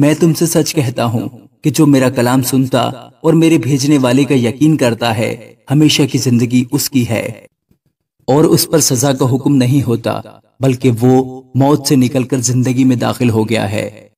मैं तुमसे सच कहता हूँ कि जो मेरा कलाम सुनता और मेरे भेजने वाले का यकीन करता है हमेशा की जिंदगी उसकी है और उस पर सजा का हुक्म नहीं होता बल्कि वो मौत से निकलकर जिंदगी में दाखिल हो गया है